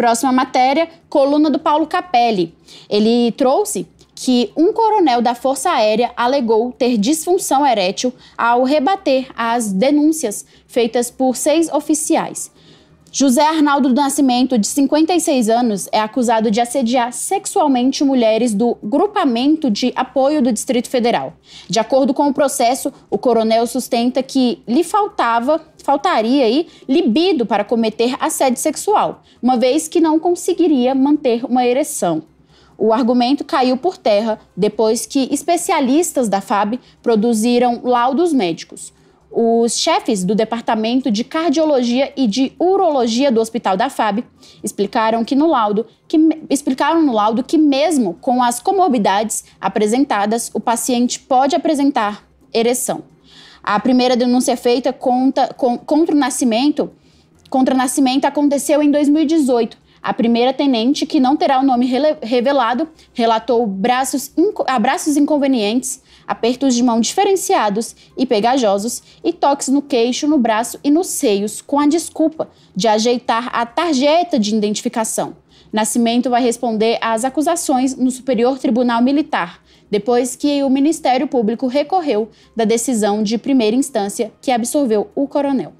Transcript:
Próxima matéria, coluna do Paulo Capelli. Ele trouxe que um coronel da Força Aérea alegou ter disfunção erétil ao rebater as denúncias feitas por seis oficiais. José Arnaldo do Nascimento, de 56 anos, é acusado de assediar sexualmente mulheres do Grupamento de Apoio do Distrito Federal. De acordo com o processo, o coronel sustenta que lhe faltava, faltaria aí, libido para cometer assédio sexual, uma vez que não conseguiria manter uma ereção. O argumento caiu por terra depois que especialistas da FAB produziram laudos médicos os chefes do Departamento de Cardiologia e de Urologia do Hospital da FAB explicaram que no laudo que explicaram no laudo que mesmo com as comorbidades apresentadas, o paciente pode apresentar ereção. A primeira denúncia é feita conta, com, contra o nascimento contra o nascimento aconteceu em 2018 a primeira tenente, que não terá o nome revelado, relatou braços inco abraços inconvenientes, apertos de mão diferenciados e pegajosos e toques no queixo, no braço e nos seios, com a desculpa de ajeitar a tarjeta de identificação. Nascimento vai responder às acusações no Superior Tribunal Militar, depois que o Ministério Público recorreu da decisão de primeira instância que absolveu o coronel.